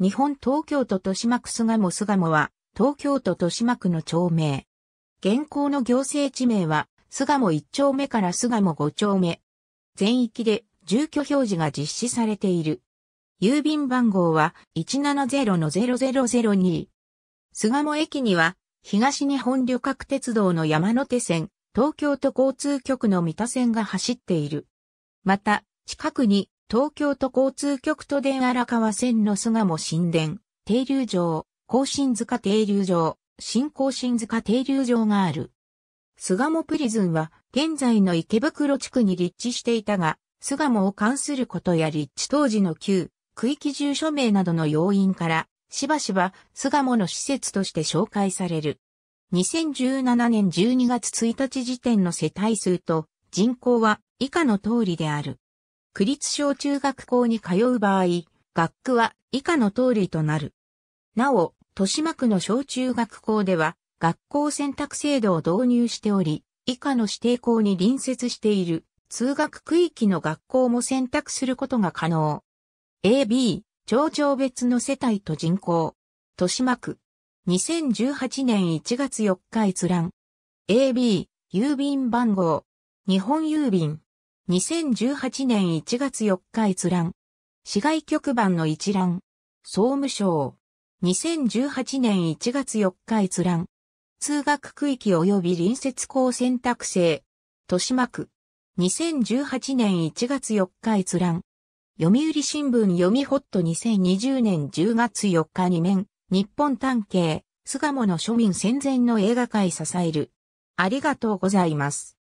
日本東京都豊島区巣鴨巣鴨は、東京都豊島区の町名。現行の行政地名は、巣鴨1丁目から巣鴨5丁目。全域で住居表示が実施されている。郵便番号は170-0002。巣鴨駅には、東日本旅客鉄道の山手線、東京都交通局の三田線が走っている。また、近くに東京都交通局都電荒川線の巣鴨新田、停留場、甲新塚停留場、新甲新塚停留場がある。巣鴨プリズンは、現在の池袋地区に立地していたが、巣鴨を関することや立地当時の旧、区域住所名などの要因から、しばしば巣鴨の施設として紹介される。2017年12月1日時点の世帯数と人口は以下の通りである。区立小中学校に通う場合、学区は以下の通りとなる。なお、豊島区の小中学校では、学校選択制度を導入しており、以下の指定校に隣接している通学区域の学校も選択することが可能。A、B、町長別の世帯と人口。豊島区。2018年1月4日閲覧。A、B、郵便番号。日本郵便。2018年1月4日閲覧。市外局番の一覧。総務省。2018年1月4日閲覧。通学区域及び隣接校選択制。豊島区。2018年1月4日閲覧。読売新聞読みホット2020年10月4日に面。日本探偵、巣鴨の庶民戦前の映画界支える。ありがとうございます。